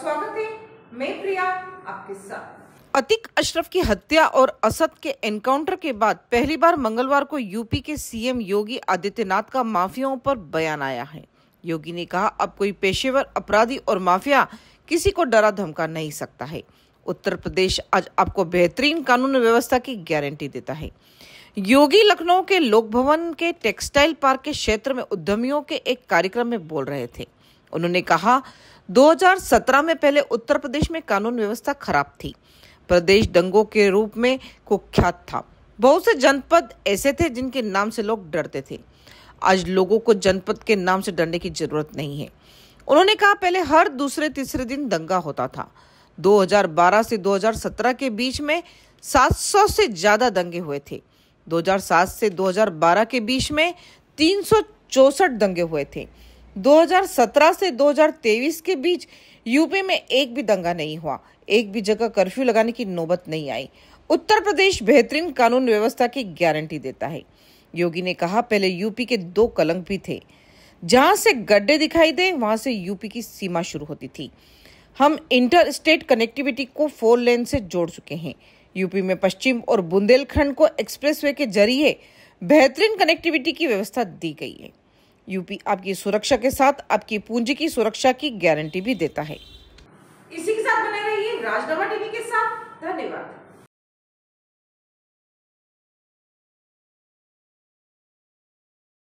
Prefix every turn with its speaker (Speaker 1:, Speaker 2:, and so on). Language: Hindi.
Speaker 1: स्वागत है मैं प्रिया आपके साथ अतिक अशरफ की हत्या और असद के एनकाउंटर के बाद पहली बार मंगलवार को यूपी के सीएम योगी आदित्यनाथ का माफियाओं पर बयान आया है योगी ने कहा अब कोई पेशेवर अपराधी और माफिया किसी को डरा धमका नहीं सकता है उत्तर प्रदेश आज आपको बेहतरीन कानून व्यवस्था की गारंटी देता है योगी लखनऊ के लोक भवन के टेक्सटाइल पार्क के क्षेत्र में उद्यमियों के एक कार्यक्रम में बोल रहे थे उन्होंने कहा 2017 में पहले उत्तर प्रदेश में कानून व्यवस्था खराब थी प्रदेश दंगों के रूप में कुख्यात था बहुत से जनपद ऐसे थे जिनके नाम से लोग डरते थे आज लोगों को जनपद के नाम से डरने की जरूरत नहीं है उन्होंने कहा पहले हर दूसरे तीसरे दिन दंगा होता था 2012 से 2017 के बीच में 700 से ज्यादा दंगे हुए थे 2007 से 2012 के बीच में तीन दंगे हुए थे 2017 से 2023 के बीच यूपी में एक भी दंगा नहीं हुआ एक भी जगह कर्फ्यू लगाने की नौबत नहीं आई उत्तर प्रदेश बेहतरीन कानून व्यवस्था की गारंटी देता है योगी ने कहा पहले यूपी के दो कलंक भी थे जहां से गड्ढे दिखाई दे वहां से यूपी की सीमा शुरू होती थी हम इंटर स्टेट कनेक्टिविटी को फोर लेन से जोड़ चुके हैं यूपी में पश्चिम और बुंदेलखंड को एक्सप्रेसवे के जरिए बेहतरीन कनेक्टिविटी की व्यवस्था दी गई है यूपी आपकी सुरक्षा के साथ आपकी पूंजी की सुरक्षा की गारंटी भी देता है इसी के साथ बने रहिए राजनामा टीवी के साथ धन्यवाद